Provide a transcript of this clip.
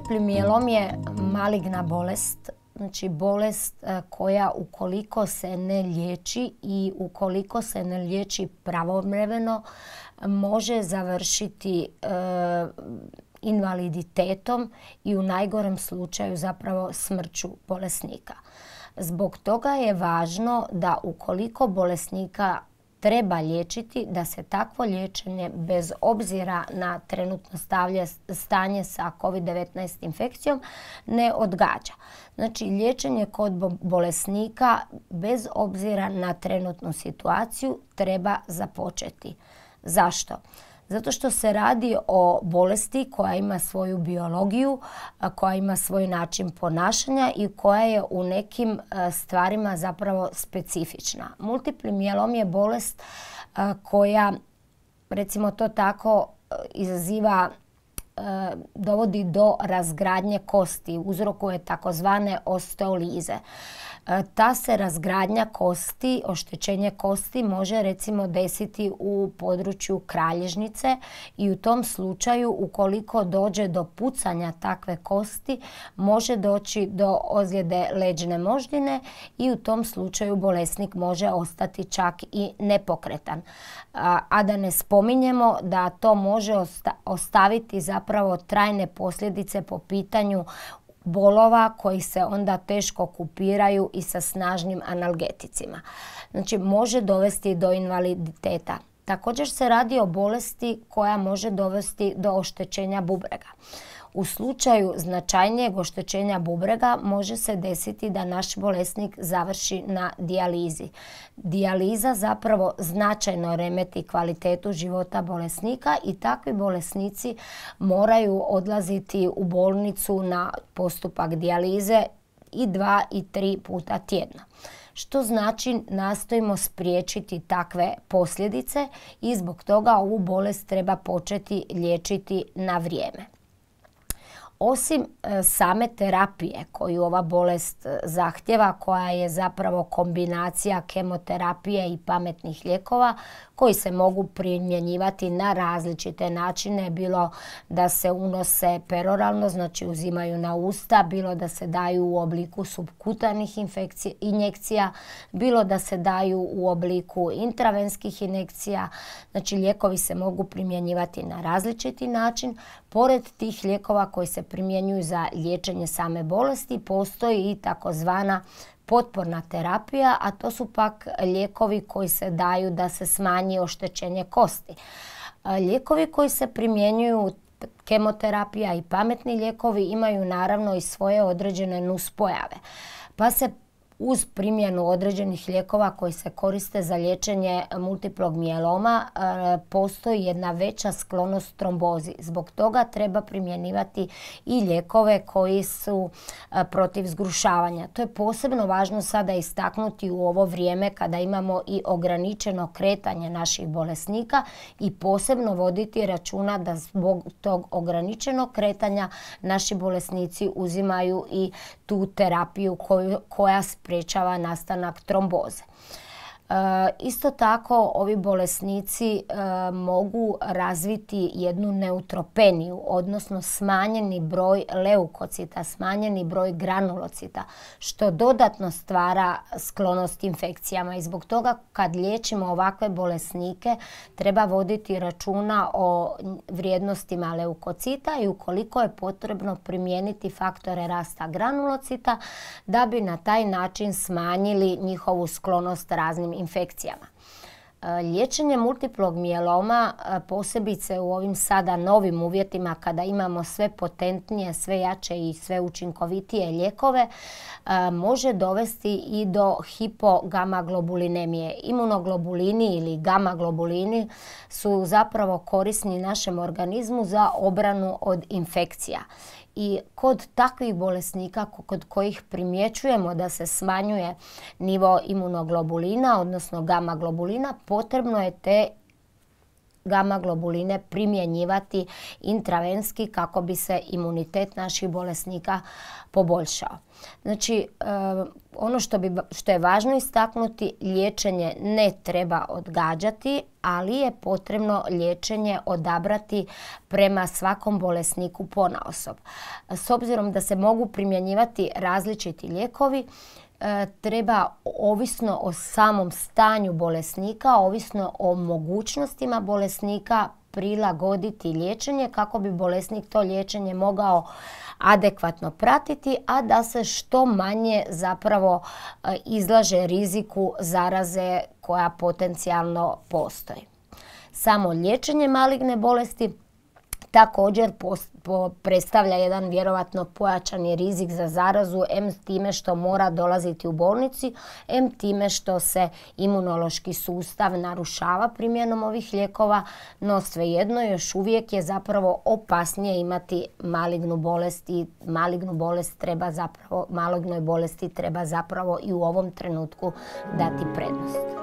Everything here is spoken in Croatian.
multipli je maligna bolest, znači bolest e, koja ukoliko se ne liječi i ukoliko se ne liječi pravomreveno, može završiti e, invaliditetom i u najgorem slučaju zapravo smrću bolesnika. Zbog toga je važno da ukoliko bolesnika treba liječiti, da se takvo liječenje bez obzira na trenutno stanje sa COVID-19 infekcijom ne odgađa. Znači liječenje kod bolesnika bez obzira na trenutnu situaciju treba započeti. Zašto? Zato što se radi o bolesti koja ima svoju biologiju, koja ima svoj način ponašanja i koja je u nekim stvarima zapravo specifična. Multipli jelom je bolest koja, recimo to tako, izaziva E, dovodi do razgradnje kosti, uzrokuje takozvane osteolize. E, ta se razgradnja kosti, oštećenje kosti može recimo desiti u području kralježnice i u tom slučaju ukoliko dođe do pucanja takve kosti može doći do ozljede leđne moždine i u tom slučaju bolesnik može ostati čak i nepokretan. A, da ne spominjemo da to može ostaviti za zapravo trajne posljedice po pitanju bolova koji se onda teško kupiraju i sa snažnim analgeticima. Znači može dovesti do invaliditeta. Također se radi o bolesti koja može dovesti do oštećenja bubrega. U slučaju značajnijeg oštećenja bubrega može se desiti da naš bolesnik završi na dijalizi. Dijaliza zapravo značajno remeti kvalitetu života bolesnika i takvi bolesnici moraju odlaziti u bolnicu na postupak dijalize i dva i tri puta tjedna što znači nastojimo spriječiti takve posljedice i zbog toga ovu bolest treba početi liječiti na vrijeme osim e, same terapije koju ova bolest e, zahtjeva, koja je zapravo kombinacija kemoterapije i pametnih lijekova koji se mogu primjenjivati na različite načine, bilo da se unose peroralno, znači uzimaju na usta, bilo da se daju u obliku subkutanih injekcija, bilo da se daju u obliku intravenskih injekcija. Znači lijekovi se mogu primjenjivati na različiti način Pored tih lijekova koji se primjenjuju za liječenje same bolesti postoji i takozvana potporna terapija, a to su pak lijekovi koji se daju da se smanji oštećenje kosti. Lijekovi koji se primjenjuju kemoterapija i pametni lijekovi imaju naravno i svoje određene nuspojave. Pa se uz primjenu određenih lijekova koji se koriste za liječenje multiplog mijeloma e, postoji jedna veća sklonost trombozi. Zbog toga treba primjenivati i lijekove koji su e, protiv zgrušavanja. To je posebno važno sada istaknuti u ovo vrijeme kada imamo i ograničeno kretanje naših bolesnika i posebno voditi računa da zbog tog ograničenog kretanja naši bolesnici uzimaju i tu terapiju koja sprječava nastanak tromboze. Eh, isto tako, ovi bolesnici eh, mogu razviti jednu neutropeniju, odnosno smanjeni broj leukocita, smanjeni broj granulocita, što dodatno stvara sklonost infekcijama. I zbog toga kad liječimo ovakve bolesnike, treba voditi računa o vrijednostima leukocita i ukoliko je potrebno primijeniti faktore rasta granulocita, da bi na taj način smanjili njihovu sklonost raznim infekcijama infekcijama. Liječenje multiplog mijeloma, posebice u ovim sada novim uvjetima kada imamo sve potentnije, sve jače i sve učinkovitije lijekove, može dovesti i do hipogamaglobulinemije. Imunoglobulini ili gamaglobulini su zapravo korisni našem organizmu za obranu od infekcija. I kod takvih bolesnika kod kojih primjećujemo da se smanjuje nivo imunoglobulina, odnosno globulina potrebno je te gama globuline primjenjivati intravenski kako bi se imunitet naših bolesnika poboljšao. Znači, e, ono što, bi, što je važno istaknuti, liječenje ne treba odgađati, ali je potrebno liječenje odabrati prema svakom bolesniku ponaosob. S obzirom da se mogu primjenjivati različiti lijekovi, E, treba ovisno o samom stanju bolesnika, ovisno o mogućnostima bolesnika prilagoditi liječenje kako bi bolesnik to liječenje mogao adekvatno pratiti, a da se što manje zapravo e, izlaže riziku zaraze koja potencijalno postoji. Samo liječenje maligne bolesti također predstavlja jedan vjerovatno pojačani rizik za zarazu, M time što mora dolaziti u bolnici, M time što se imunološki sustav narušava primjenom ovih lijekova, no svejedno još uvijek je zapravo opasnije imati malignu bolest i malignu bolest treba zapravo, malignoj bolesti treba zapravo i u ovom trenutku dati prednost.